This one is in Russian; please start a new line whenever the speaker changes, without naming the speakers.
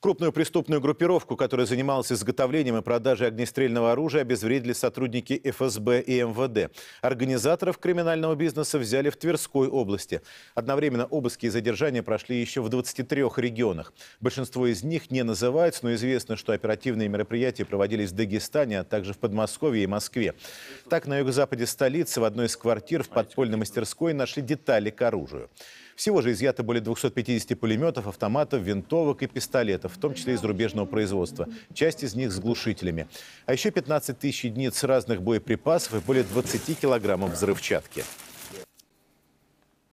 Крупную преступную группировку, которая занималась изготовлением и продажей огнестрельного оружия, обезвредили сотрудники ФСБ и МВД. Эм Организаторов криминального бизнеса взяли в Тверской области. Одновременно обыски и задержания прошли еще в 23 регионах. Большинство из них не называются, но известно, что оперативные мероприятия проводились в Дагестане, а также в Подмосковье и Москве. Так, на юго-западе столицы в одной из квартир в подпольной мастерской нашли детали к оружию. Всего же изъято более 250 пулеметов, автоматов, винтовок и пистолетов аппаратов, в том числе и зарубежного производства. Часть из них с глушителями. А еще 15 тысяч единиц разных боеприпасов и более 20 килограммов взрывчатки.